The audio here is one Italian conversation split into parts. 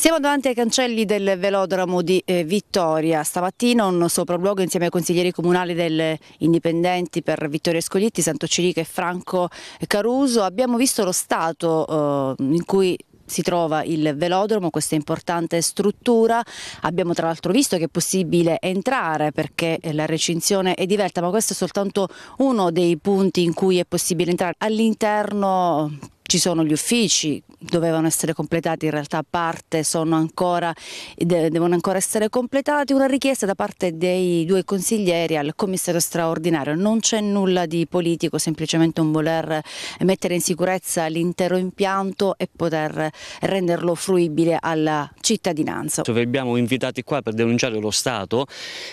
Siamo davanti ai cancelli del velodromo di eh, Vittoria. Stamattina un sopralluogo insieme ai consiglieri comunali del Indipendenti per Vittoria Scoglietti, Santo Cirica e Franco Caruso. Abbiamo visto lo stato eh, in cui si trova il velodromo, questa importante struttura. Abbiamo tra l'altro visto che è possibile entrare perché la recinzione è diversa, ma questo è soltanto uno dei punti in cui è possibile entrare. All'interno ci sono gli uffici, dovevano essere completati in realtà a parte, ancora, devono ancora essere completati, una richiesta da parte dei due consiglieri al commissario straordinario, non c'è nulla di politico, semplicemente un voler mettere in sicurezza l'intero impianto e poter renderlo fruibile alla cittadinanza. Vi abbiamo invitati qua per denunciare lo Stato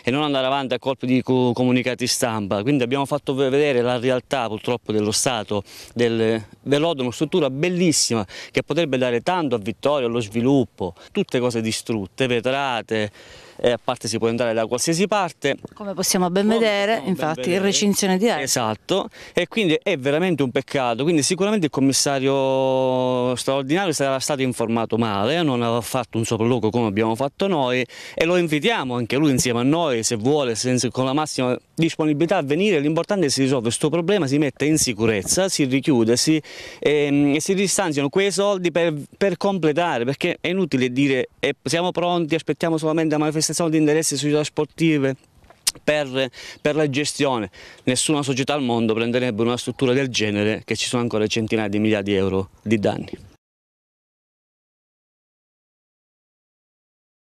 e non andare avanti a colpi di comunicati stampa, quindi abbiamo fatto vedere la realtà purtroppo dello Stato, del velodromo struttura bellissima che potrebbe dare tanto a Vittorio, allo sviluppo, tutte cose distrutte, vetrate, eh, a parte si può andare da qualsiasi parte. Come possiamo ben vedere, possiamo infatti, ben vedere. in recinzione di aria. Esatto, e quindi è veramente un peccato, quindi sicuramente il commissario straordinario sarà stato informato male, non aveva fatto un sopralluogo come abbiamo fatto noi e lo invitiamo anche lui insieme a noi, se vuole, con la massima disponibilità a venire, l'importante è che si risolve questo problema, si mette in sicurezza, si richiude si, e, ehm, e si distanziano quei soldi per, per completare, perché è inutile dire eh, siamo pronti, aspettiamo solamente la manifestazione questi di interesse interessi società sportive per, per, la gestione. Nessuna società al mondo prenderebbe una struttura del genere che ci sono ancora centinaia di migliaia di euro di danni.